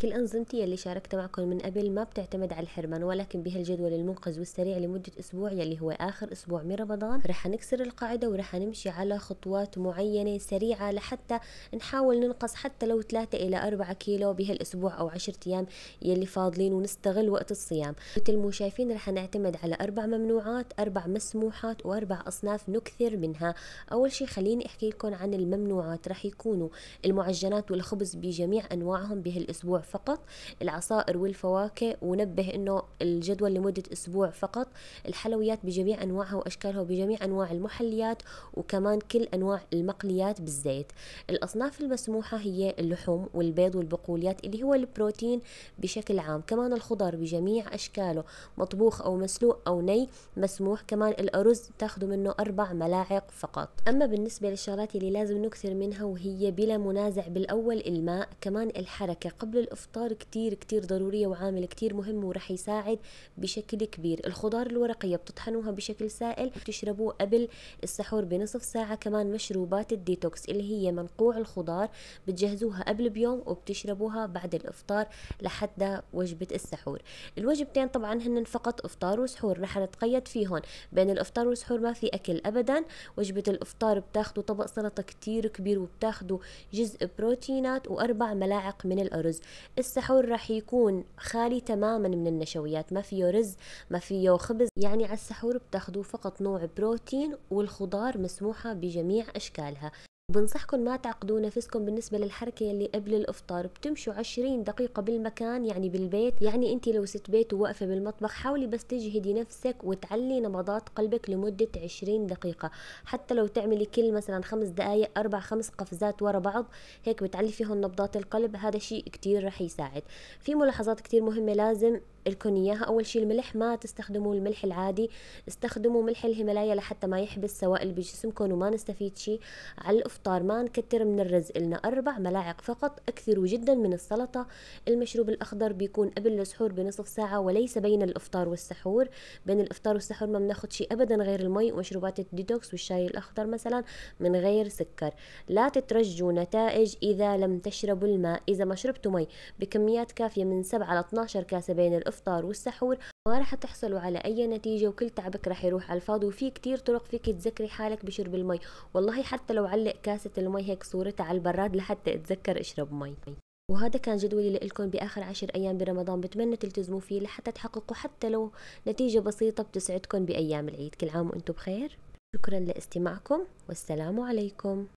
كل أنظمتي اللي شاركت معكم من قبل ما بتعتمد على الحرمان ولكن بهالجدول المنقذ والسريع لمدة أسبوع يلي هو آخر أسبوع من رمضان رح نكسر القاعدة ورح نمشي على خطوات معينة سريعة لحتى نحاول ننقص حتى لو 3 إلى 4 كيلو بهالأسبوع أو 10 أيام يلي فاضلين ونستغل وقت الصيام مثل ما شايفين رح نعتمد على أربع ممنوعات أربع مسموحات وأربع أصناف نكثر منها أول شيء خليني أحكي لكم عن الممنوعات رح يكونوا المعجنات والخبز بجميع أنواعهم بهالأسبوع فقط العصائر والفواكه ونبه انه الجدول لمده اسبوع فقط الحلويات بجميع انواعها واشكالها وبجميع انواع المحليات وكمان كل انواع المقليات بالزيت الاصناف المسموحه هي اللحوم والبيض والبقوليات اللي هو البروتين بشكل عام كمان الخضار بجميع اشكاله مطبوخ او مسلوق او ني مسموح كمان الارز تاخذ منه اربع ملاعق فقط اما بالنسبه للشغلات اللي لازم نكثر منها وهي بلا منازع بالاول الماء كمان الحركه قبل الأفضل الإفطار كتير كتير ضرورية وعامل كتير مهم ورح يساعد بشكل كبير الخضار الورقية بتطحنوها بشكل سائل بتشربوه قبل السحور بنصف ساعة كمان مشروبات الديتوكس اللي هي منقوع الخضار بتجهزوها قبل بيوم وبتشربوها بعد الإفطار لحد وجبة السحور الوجبتين طبعا هن فقط إفطار وسحور رح نتقيد فيهم بين الإفطار والسحور ما في أكل أبدا وجبة الإفطار بتاخدوا طبق سلطة كتير كبير وبتاخدوا جزء بروتينات وأربع ملاعق من الأرز السحور راح يكون خالي تماما من النشويات ما فيه رز ما فيه خبز يعني على السحور بتاخذوا فقط نوع بروتين والخضار مسموحة بجميع أشكالها بنصحكم ما تعقدوا نفسكم بالنسبة للحركة يلي قبل الإفطار بتمشوا 20 دقيقة بالمكان يعني بالبيت يعني أنت لو ست بيت وواقفة بالمطبخ حاولي بس تجهدي نفسك وتعلي نبضات قلبك لمدة 20 دقيقة حتى لو تعملي كل مثلا خمس دقايق أربع خمس قفزات ورا بعض هيك بتعلي فيهم نبضات القلب هذا شيء كتير رح يساعد في ملاحظات كتير مهمة لازم لكم اياها اول شيء الملح ما تستخدموا الملح العادي استخدموا ملح الهيمالايا لحتى ما يحبس سوائل بجسمكم وما نستفيد شيء على الافطار ما نكتر من الرز لنا اربع ملاعق فقط اكثروا جدا من السلطه المشروب الاخضر بيكون قبل السحور بنصف ساعه وليس بين الافطار والسحور بين الافطار والسحور ما بناخذ شيء ابدا غير المي ومشروبات الديتوكس والشاي الاخضر مثلا من غير سكر لا تترجوا نتائج اذا لم تشربوا الماء اذا ما شربتوا مي بكميات كافيه من 7 ل 12 كاسه بين الافطار الافطار والسحور ما راح تحصلوا على اي نتيجه وكل تعبك راح يروح على الفاضي وفي كتير طرق فيك تذكري حالك بشرب المي والله حتى لو علق كاسه المي هيك صورتها على البراد لحتى اتذكر اشرب مي وهذا كان جدولي لإلكم بآخر عشر أيام برمضان بتمنى تلتزموا فيه لحتى تحققوا حتى لو نتيجة بسيطة بتسعدكم بأيام العيد كل عام وأنتم بخير شكرا لاستماعكم والسلام عليكم